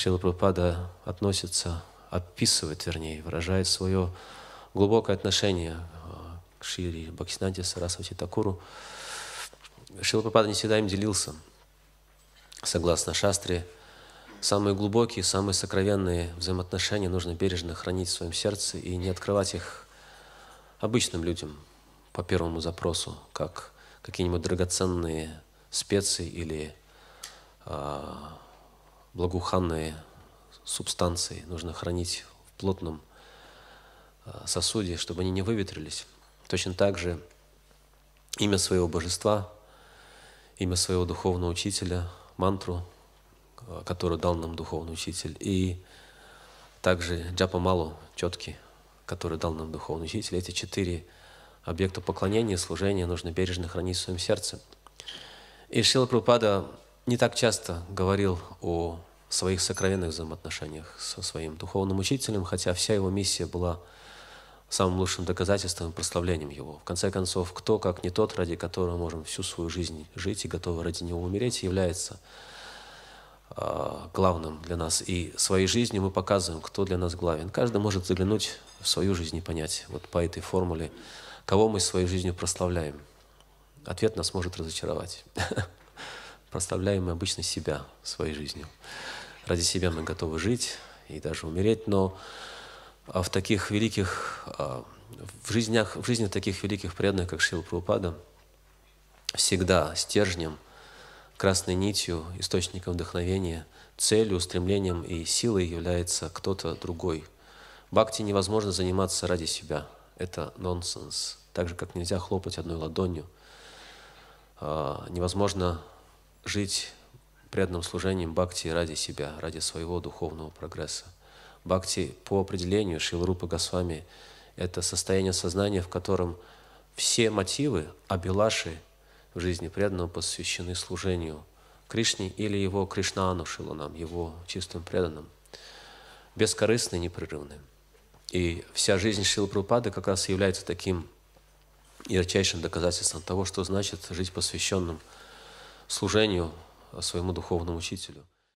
Шила Прабхупада относится, описывает, вернее, выражает свое глубокое отношение э, к Шири, Бхактисинанте Сарасвати Такуру. Шила Прабхупада не всегда им делился. Согласно шастре, самые глубокие, самые сокровенные взаимоотношения нужно бережно хранить в своем сердце и не открывать их обычным людям по первому запросу, как какие-нибудь драгоценные специи или э, благоуханные субстанции нужно хранить в плотном а, сосуде, чтобы они не выветрились. Точно так же имя своего божества, имя своего духовного учителя, мантру, а, которую дал нам духовный учитель, и также джапамалу, четкий, который дал нам духовный учитель. Эти четыре объекта поклонения служения нужно бережно хранить в своем сердце. И Шила Прупада не так часто говорил о своих сокровенных взаимоотношениях со своим духовным учителем, хотя вся его миссия была самым лучшим доказательством и прославлением его. В конце концов, кто, как не тот, ради которого можем всю свою жизнь жить и готовы ради него умереть, является а, главным для нас. И своей жизнью мы показываем, кто для нас главен. Каждый может заглянуть в свою жизнь и понять, вот по этой формуле, кого мы своей жизнью прославляем. Ответ нас может разочаровать. проставляем мы обычно себя своей жизнью. Ради себя мы готовы жить и даже умереть, но а, в таких великих, а, в, жизнях, в жизни таких великих преданных, как Шила Прабхупада, всегда стержнем, красной нитью, источником вдохновения, целью, устремлением и силой является кто-то другой. Бхакти невозможно заниматься ради себя. Это нонсенс. Так же, как нельзя хлопать одной ладонью. А, невозможно жить преданным служением бхакти ради себя, ради своего духовного прогресса. Бхакти по определению Шилрупа Госвами – это состояние сознания, в котором все мотивы Абилаши в жизни преданного посвящены служению Кришне или его Кришнану Шиланам, его чистым преданным, бескорыстные, непрерывные. И вся жизнь Шилапрупады как раз является таким ярчайшим доказательством того, что значит жить посвященным служению своему духовному учителю.